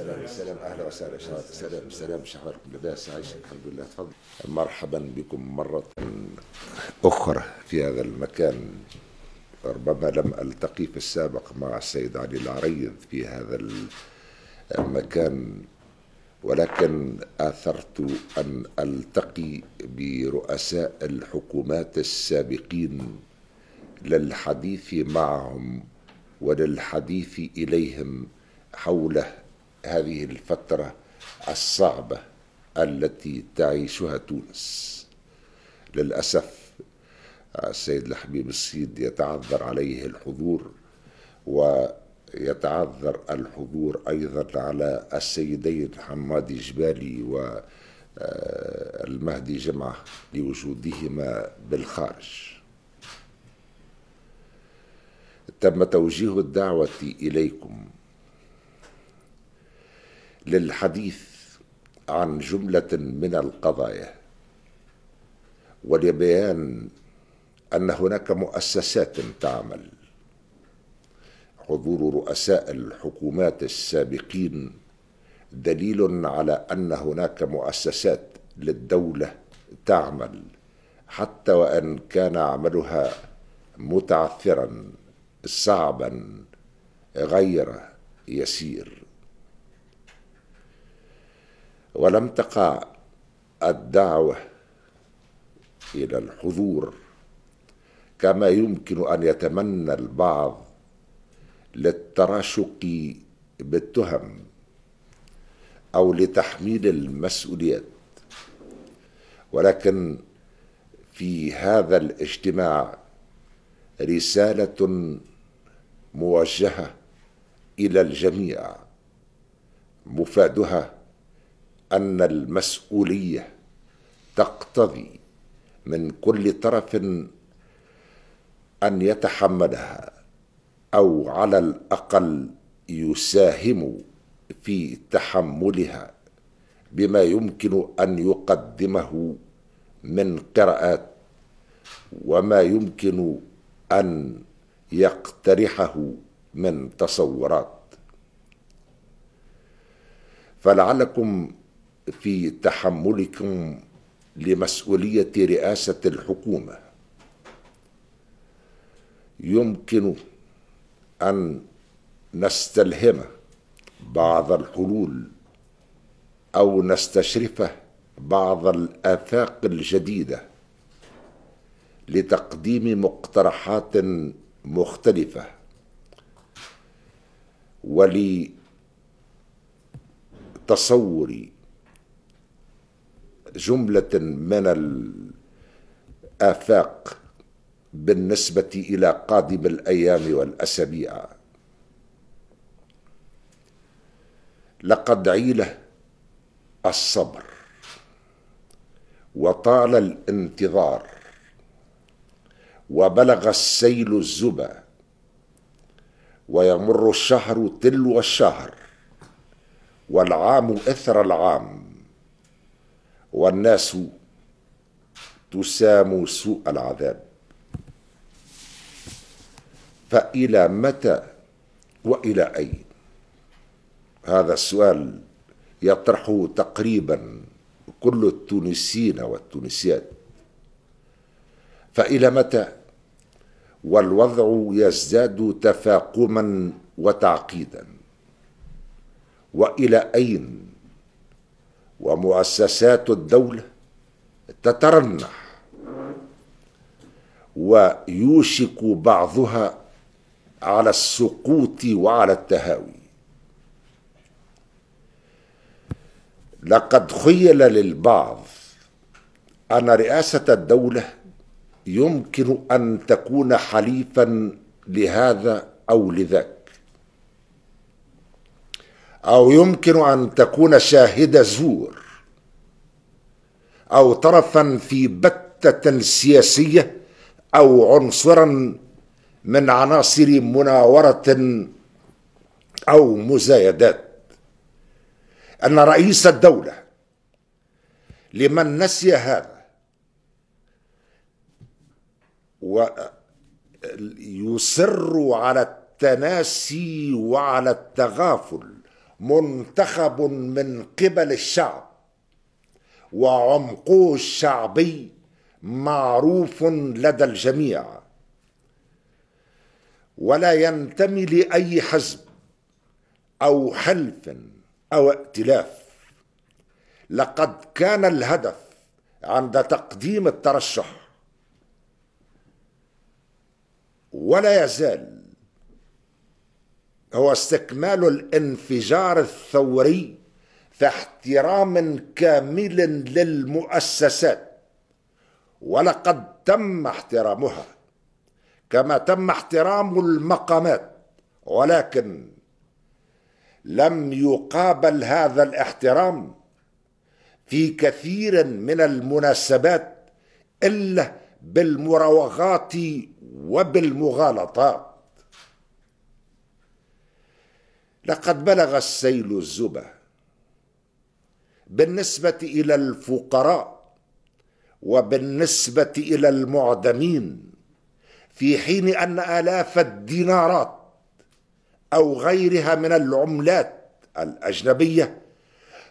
السلام السلام اهلا وسهلا السلام السلام سلام اخباركم لاباس عايش الحمد لله تفضل مرحبا بكم مره اخرى في هذا المكان ربما لم التقي في السابق مع السيد علي العريض في هذا المكان ولكن اثرت ان التقي برؤساء الحكومات السابقين للحديث معهم وللحديث اليهم حول هذه الفترة الصعبة التي تعيشها تونس للأسف السيد الحبيب السيد يتعذر عليه الحضور ويتعذر الحضور أيضا على السيدين حمادي جبالي والمهدي آه، جمعة لوجودهما بالخارج تم توجيه الدعوة إليكم للحديث عن جملة من القضايا ولبيان أن هناك مؤسسات تعمل حضور رؤساء الحكومات السابقين دليل على أن هناك مؤسسات للدولة تعمل حتى وان كان عملها متعثرا صعبا غير يسير ولم تقع الدعوة إلى الحضور كما يمكن أن يتمنى البعض للتراشق بالتهم أو لتحميل المسؤوليات ولكن في هذا الاجتماع رسالة موجهة إلى الجميع مفادها ان المسؤوليه تقتضي من كل طرف ان يتحملها او على الاقل يساهم في تحملها بما يمكن ان يقدمه من قراءات وما يمكن ان يقترحه من تصورات فلعلكم في تحملكم لمسؤولية رئاسة الحكومة يمكن أن نستلهم بعض الحلول أو نستشرف بعض الآفاق الجديدة لتقديم مقترحات مختلفة ولتصور جملة من الآفاق بالنسبة إلى قادم الأيام والأسابيع لقد عيله الصبر وطال الانتظار وبلغ السيل الزبا ويمر الشهر تلو الشهر والعام اثر العام والناس تسام سوء العذاب فإلى متى وإلى أين هذا السؤال يطرحه تقريبا كل التونسيين والتونسيات فإلى متى والوضع يزداد تفاقما وتعقيدا وإلى أين ومؤسسات الدولة تترنح ويوشك بعضها على السقوط وعلى التهاوي لقد خيل للبعض ان رئاسه الدوله يمكن ان تكون حليفا لهذا او لذاك أو يمكن أن تكون شاهد زور أو طرفا في بتة سياسية أو عنصرا من عناصر مناورة أو مزايدات أن رئيس الدولة لمن نسي هذا ويصر على التناسي وعلى التغافل منتخب من قبل الشعب وعمقه الشعبي معروف لدى الجميع ولا ينتمي لاي حزب او حلف او ائتلاف لقد كان الهدف عند تقديم الترشح ولا يزال هو استكمال الانفجار الثوري في احترام كامل للمؤسسات ولقد تم احترامها كما تم احترام المقامات ولكن لم يقابل هذا الاحترام في كثير من المناسبات الا بالمراوغات وبالمغالطات لقد بلغ السيل الزبا بالنسبه الى الفقراء وبالنسبه الى المعدمين في حين ان الاف الدينارات او غيرها من العملات الاجنبيه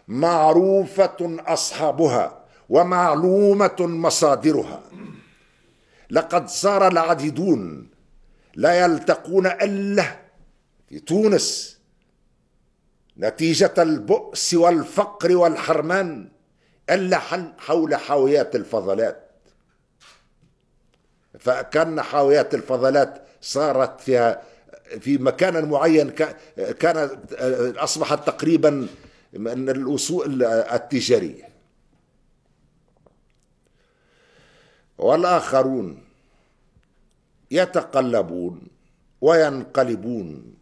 معروفه اصحابها ومعلومه مصادرها لقد صار العديدون لا يلتقون الا في تونس نتيجة البؤس والفقر والحرمان إلا حول حاويات الفضلات فكان حاويات الفضلات صارت فيها في مكان معين كانت أصبحت تقريبا من الأصول التجارية والآخرون يتقلبون وينقلبون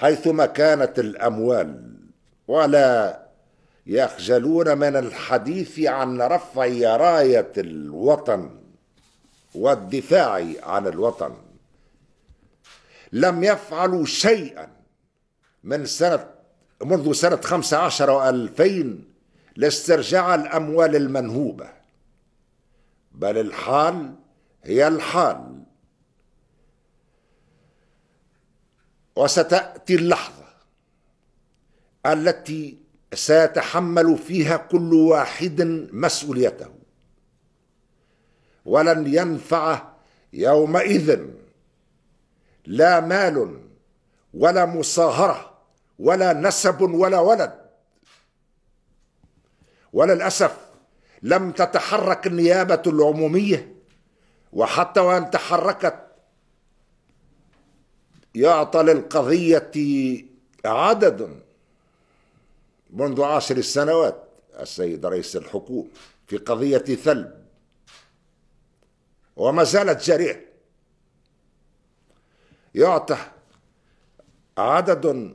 حيثما كانت الأموال ولا يخجلون من الحديث عن رفع راية الوطن والدفاع عن الوطن لم يفعلوا شيئا من سنة منذ سنة 15 و2000 لاسترجاع الأموال المنهوبة بل الحال هي الحال وستأتي اللحظة التي سيتحمل فيها كل واحد مسؤوليته ولن ينفع يومئذ لا مال ولا مصاهرة ولا نسب ولا ولد وللأسف لم تتحرك النيابة العمومية وحتى وإن تحركت يعطى للقضية عدد منذ عشر سنوات السيد رئيس الحكومة في قضية ثلب وما زالت جريئة يعطى عدد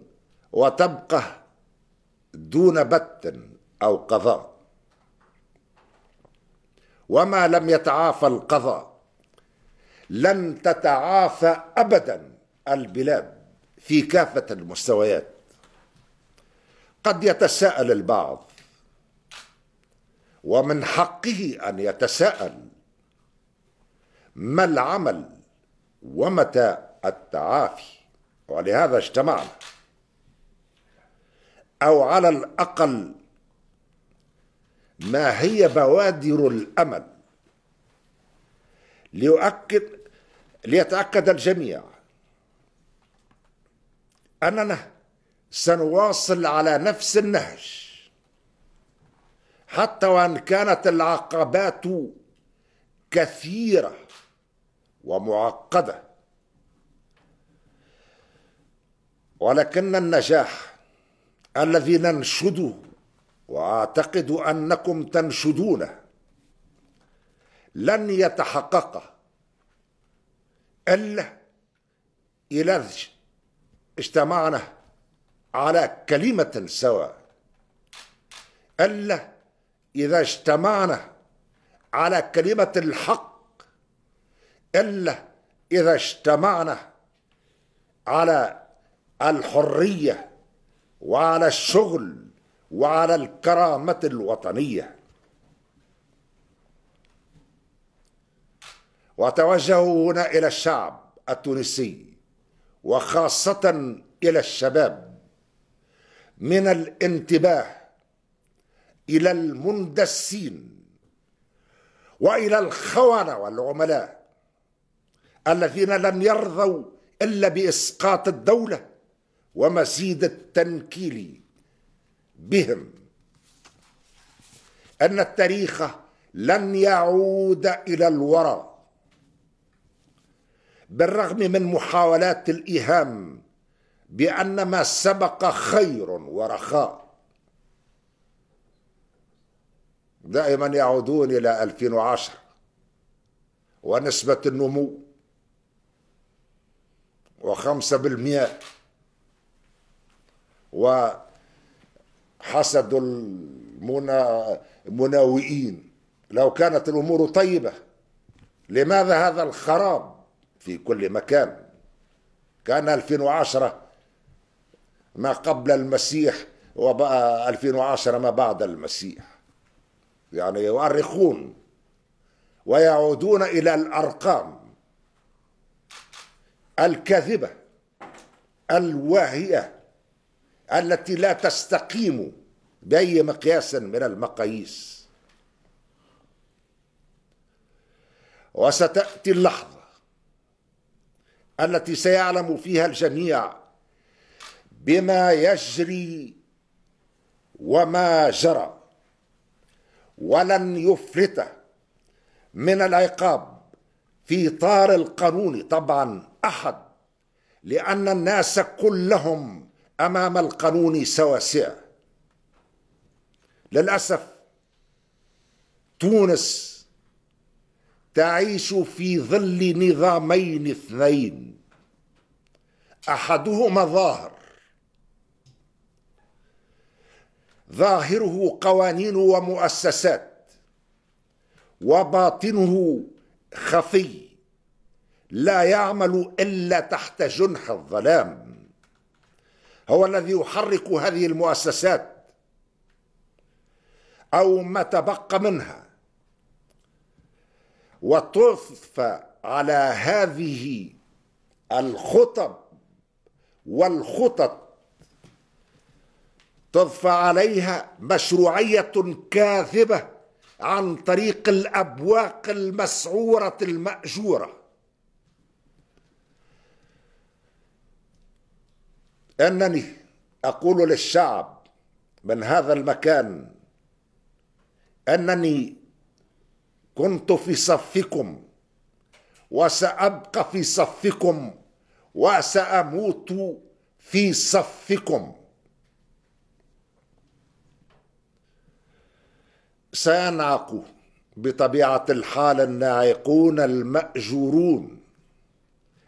وتبقى دون بت أو قضاء وما لم يتعافى القضاء لن تتعافى أبداً البلاد في كافة المستويات قد يتساءل البعض ومن حقه أن يتساءل ما العمل ومتى التعافي ولهذا اجتمعنا أو على الأقل ما هي بوادر الأمل ليؤكد ليتأكد الجميع أننا سنواصل على نفس النهج حتى وان كانت العقبات كثيره ومعقده ولكن النجاح الذي ننشده واعتقد انكم تنشدونه لن يتحقق الا اجتمعنا على كلمة سوا ألا إذا اجتمعنا على كلمة الحق إلا إذا اجتمعنا على الحرية وعلى الشغل وعلى الكرامة الوطنية وتوجهوا هنا إلى الشعب التونسي وخاصة إلى الشباب من الانتباه إلى المندسين وإلى الخونة والعملاء الذين لن يرضوا إلا بإسقاط الدولة ومزيد التنكيل بهم أن التاريخ لن يعود إلى الوراء بالرغم من محاولات الايهام بان ما سبق خير ورخاء دائما يعودون الى 2010 ونسبه النمو وخمسة بالمئة وحسد المناوئين لو كانت الأمور طيبة لماذا هذا الخراب في كل مكان كان 2010 ما قبل المسيح وبقى 2010 ما بعد المسيح يعني يؤرخون ويعودون إلى الأرقام الكاذبة الواهية التي لا تستقيم بأي مقياس من المقاييس وستأتي اللحظة التي سيعلم فيها الجميع بما يجري وما جرى ولن يفلت من العقاب في طار القانون طبعا احد لان الناس كلهم امام القانون سواسيه للاسف تونس تعيش في ظل نظامين اثنين احدهما ظاهر ظاهره قوانين ومؤسسات وباطنه خفي لا يعمل الا تحت جنح الظلام هو الذي يحرك هذه المؤسسات او ما تبقى منها وترف على هذه الخطب والخطط تضفى عليها مشروعية كاذبة عن طريق الأبواق المسعورة المأجورة أنني أقول للشعب من هذا المكان أنني كنت في صفكم وسأبقى في صفكم وسأموت في صفكم سينعق بطبيعة الحال الناعقون المأجورون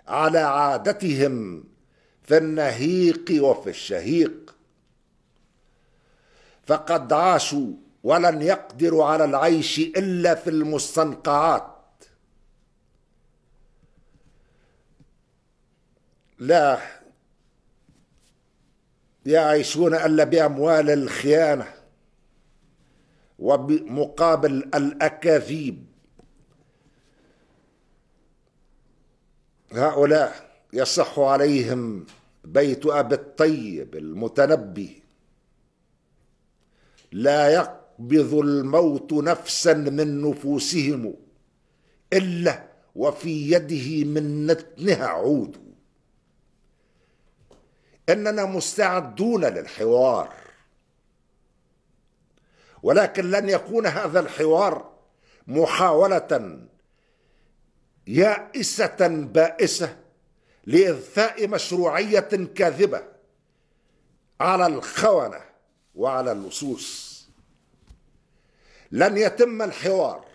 على عادتهم في النهيق وفي الشهيق فقد عاشوا ولن يقدروا على العيش الا في المستنقعات لا يعيشون الا باموال الخيانه ومقابل الاكاذيب هؤلاء يصح عليهم بيت ابي الطيب المتنبي لا يق يقبض الموت نفسا من نفوسهم إلا وفي يده من نتنها عود إننا مستعدون للحوار ولكن لن يكون هذا الحوار محاولة يائسة بائسة لإرثاء مشروعية كاذبة على الخونة وعلى اللصوص لن يتم الحوار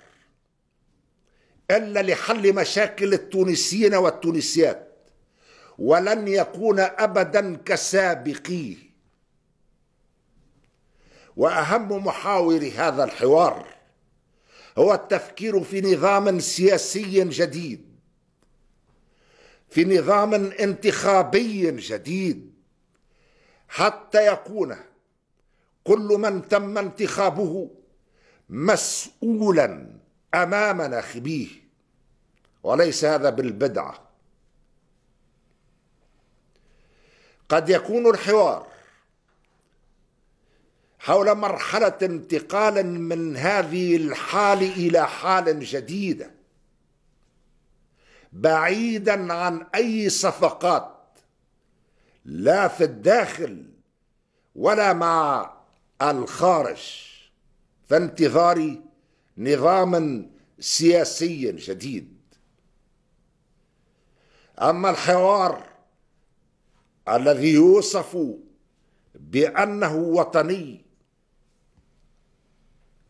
الا لحل مشاكل التونسيين والتونسيات ولن يكون ابدا كسابقيه واهم محاور هذا الحوار هو التفكير في نظام سياسي جديد في نظام انتخابي جديد حتى يكون كل من تم انتخابه مسؤولا امام ناخبيه وليس هذا بالبدعه قد يكون الحوار حول مرحله انتقال من هذه الحال الى حال جديده بعيدا عن اي صفقات لا في الداخل ولا مع الخارج فانتظار نظاما سياسيا جديد اما الحوار الذي يوصف بانه وطني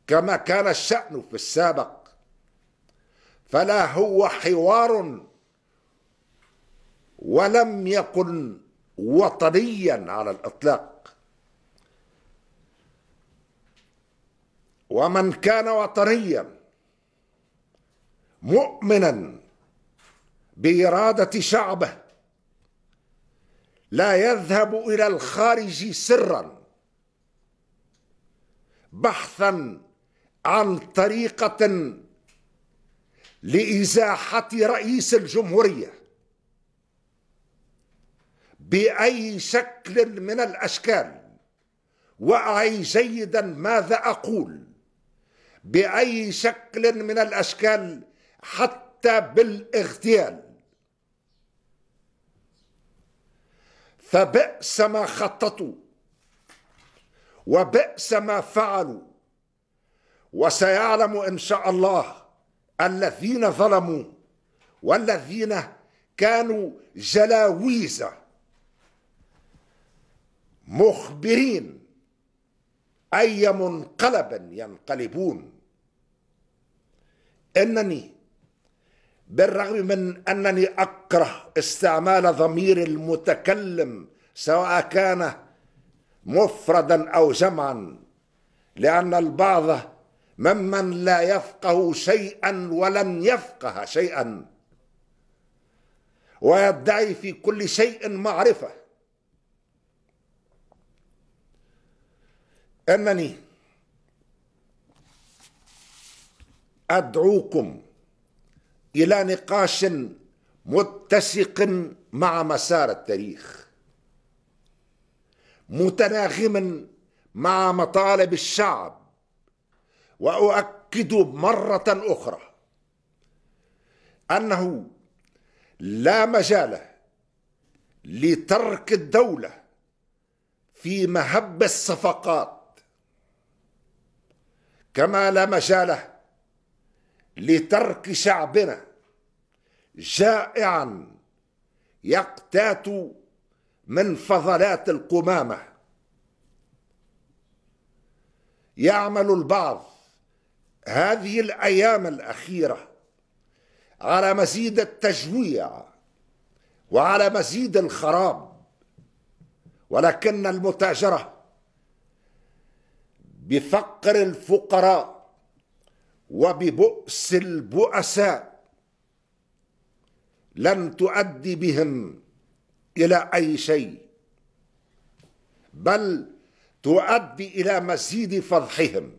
كما كان الشان في السابق فلا هو حوار ولم يكن وطنيا على الاطلاق ومن كان وطنيا مؤمنا باراده شعبه لا يذهب الى الخارج سرا بحثا عن طريقه لازاحه رئيس الجمهوريه باي شكل من الاشكال واعي جيدا ماذا اقول باي شكل من الاشكال حتى بالاغتيال فبئس ما خططوا وبئس ما فعلوا وسيعلم ان شاء الله الذين ظلموا والذين كانوا جلاويزه مخبرين أي منقلب ينقلبون إنني بالرغم من أنني أكره استعمال ضمير المتكلم سواء كان مفردا أو جمعا لأن البعض ممن لا يفقه شيئا ولن يفقه شيئا ويدعي في كل شيء معرفه أنني أدعوكم إلى نقاش متسق مع مسار التاريخ متناغم مع مطالب الشعب واؤكد مره اخرى انه لا مجال لترك الدوله في مهب الصفقات كما لا مجال لترك شعبنا جائعا يقتات من فضلات القمامه يعمل البعض هذه الايام الاخيره على مزيد التجويع وعلى مزيد الخراب ولكن المتاجره بفقر الفقراء وببؤس البؤساء لن تؤدي بهم الى اي شيء بل تؤدي الى مزيد فضحهم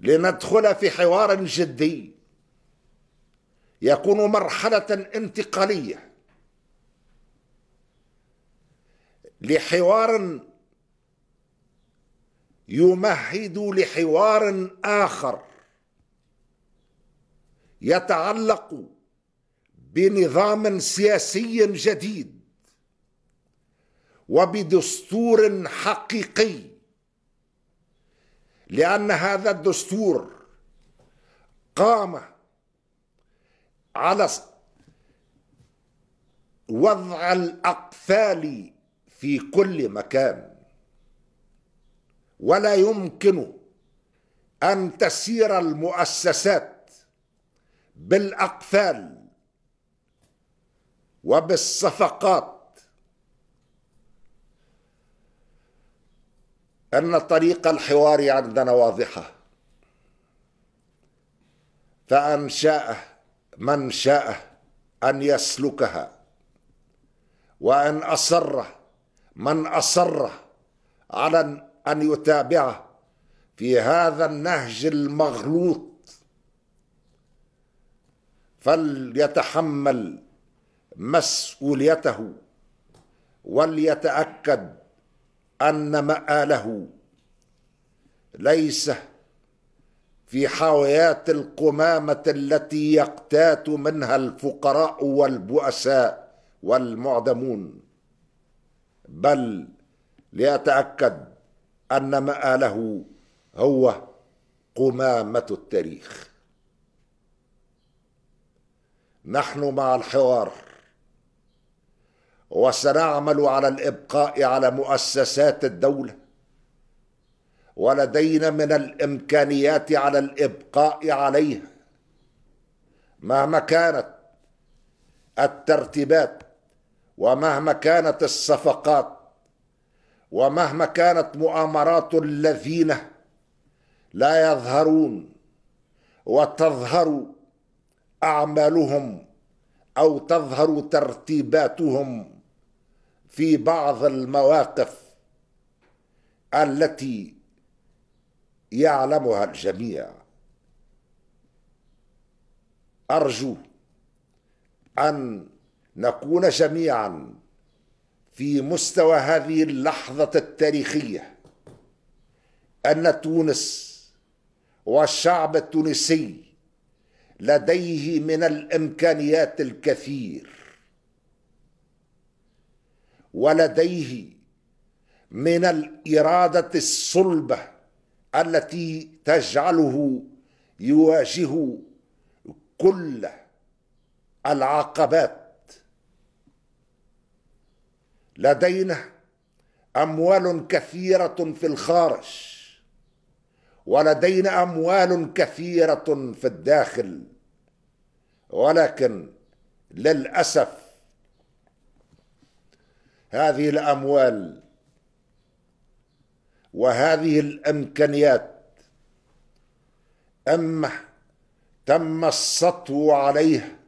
لندخل في حوار جدي يكون مرحله انتقاليه لحوار يمهد لحوار اخر يتعلق بنظام سياسي جديد وبدستور حقيقي لان هذا الدستور قام على وضع الاقفال في كل مكان ولا يمكن أن تسير المؤسسات بالأقفال وبالصفقات أن طريق الحوار عندنا واضحة فأن شاء من شاء أن يسلكها وأن أصر من أصر على أن يتابعه في هذا النهج المغلوط فليتحمل مسؤوليته وليتأكد أن مآله ليس في حاويات القمامة التي يقتات منها الفقراء والبؤساء والمعدمون بل ليتأكد أن مآله هو قمامة التاريخ نحن مع الحوار وسنعمل على الإبقاء على مؤسسات الدولة ولدينا من الإمكانيات على الإبقاء عليها مهما كانت الترتيبات ومهما كانت الصفقات ومهما كانت مؤامرات الذين لا يظهرون وتظهر اعمالهم او تظهر ترتيباتهم في بعض المواقف التي يعلمها الجميع ارجو ان نكون جميعا في مستوى هذه اللحظة التاريخية أن تونس والشعب التونسي لديه من الإمكانيات الكثير ولديه من الإرادة الصلبة التي تجعله يواجه كل العقبات لدينا اموال كثيره في الخارج ولدينا اموال كثيره في الداخل ولكن للاسف هذه الاموال وهذه الامكانيات اما تم السطو عليها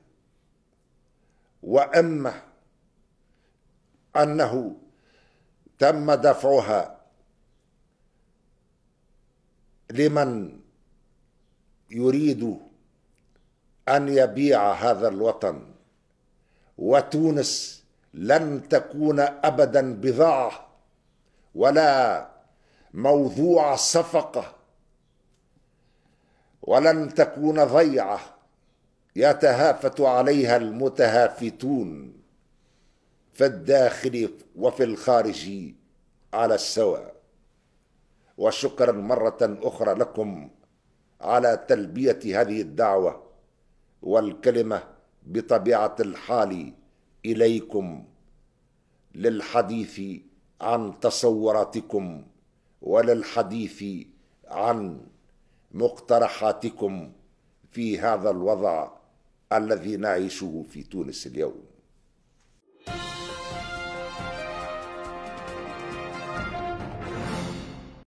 واما أنه تم دفعها لمن يريد أن يبيع هذا الوطن وتونس لن تكون أبدا بضاعة ولا موضوع صفقة ولن تكون ضيعة يتهافت عليها المتهافتون فالداخل وفي الخارج على السواء وشكرا مرة أخرى لكم على تلبية هذه الدعوة والكلمة بطبيعة الحال إليكم للحديث عن تصوراتكم وللحديث عن مقترحاتكم في هذا الوضع الذي نعيشه في تونس اليوم.